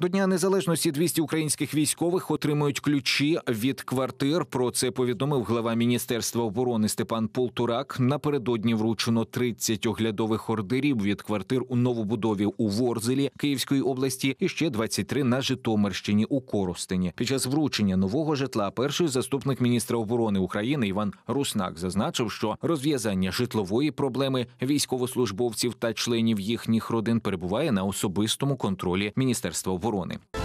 До Дня Незалежності 200 українських військових отримують ключі від квартир. Про це повідомив глава міністерства оборони Степан Полтурак. Напередодні вручено 30 оглядових ордерів від квартир у новобудові у Ворзелі Київської області і ще 23 на Житомирщині у Коростені. Під час вручення нового житла перший заступник міністра оборони України Іван Руснак зазначив, що розв'язання житлової проблеми військовослужбовців та членів їхніх родин перебуває на особистому контролі міністерства оборони оборони.